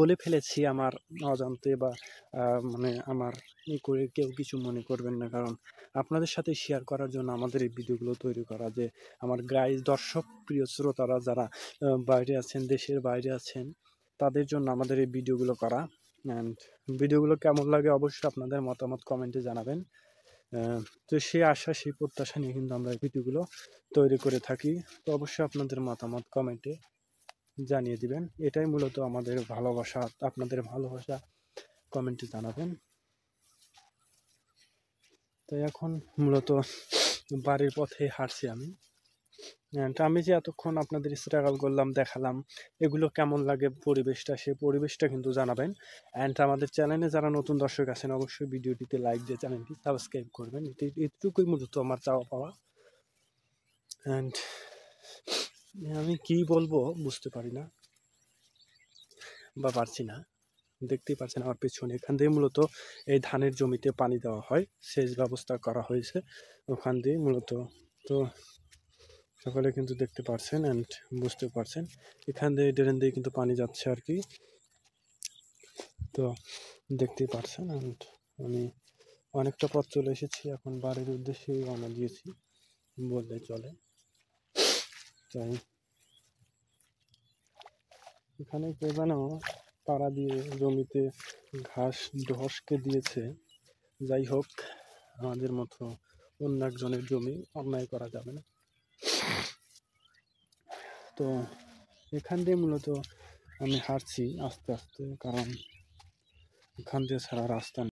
বলে ফেলেছি আমার অজান্তে বা মানে আমার ই করে কেউ কিছু মনে করবেন না কারণ আপনাদের সাথে শেয়ার করার জন্য আমাদের এই ভিডিওগুলো তৈরি করা যে আমার গ্রাই দর্শক প্রিয় শ্রোতারা যারা বাইরে আছেন দেশের বাইরে আছেন তাদের জন্য আমাদের এই ভিডিওগুলো করা অ্যান্ড ভিডিওগুলো কেমন লাগে অবশ্যই আপনাদের মতামত কমেন্টে জানাবেন তো সেই আশা সেই প্রত্যাশা নিয়ে কিন্তু আমরা ভিডিওগুলো তৈরি করে থাকি তো অবশ্যই আপনাদের মতামত কমেন্টে জানিয়ে দিবেন এটাই মূলত আমাদের ভালোবাসা আপনাদের ভালোবাসা কমেন্টে জানাবেন তো এখন মূলত বাড়ির পথে হাঁটছি আমি আমি যে এতক্ষণ আপনাদের স্ট্রাগল করলাম দেখালাম এগুলো কেমন লাগে পরিবেশটা সে পরিবেশটা কিন্তু জানাবেন অ্যান্ড আমাদের চ্যানেলে যারা নতুন দর্শক আছেন অবশ্যই ভিডিওটিতে লাইক দিয়ে চ্যানেলটি সাবস্ক্রাইব করবেন এটি এটুকুই মূলত আমার চাওয়া পাওয়া অ্যান্ড মানে আমি কি বলবো বুঝতে পারি না বা পারছি না দেখতেই পাচ্ছেন আমার পেছনে এখান দিয়ে মূলত এই ধানের জমিতে পানি দেওয়া হয় সেচ ব্যবস্থা করা হয়েছে ওখান দিয়ে মূলত তো সকালে কিন্তু দেখতে পারছেন অ্যান্ড বুঝতে পারছেন এখান দিয়ে ড্রেন দিয়ে কিন্তু পানি যাচ্ছে আর কি তো দেখতেই পারছেন অ্যান্ড আমি অনেকটা পথ চলে এসেছি এখন বাড়ির উদ্দেশ্যে রওনা দিয়েছি বললে চলে চাই এখানে কে যেন তারা দিয়ে জমিতে ঘাস ঢসকে দিয়েছে যাই হোক আমাদের মতো অন্য একজনের জমি অন্যায় করা যাবে না তো এখান দিয়ে মূলত আমি হাঁটছি আস্তে আস্তে কারণ এখান দিয়ে ছাড়া রাস্তা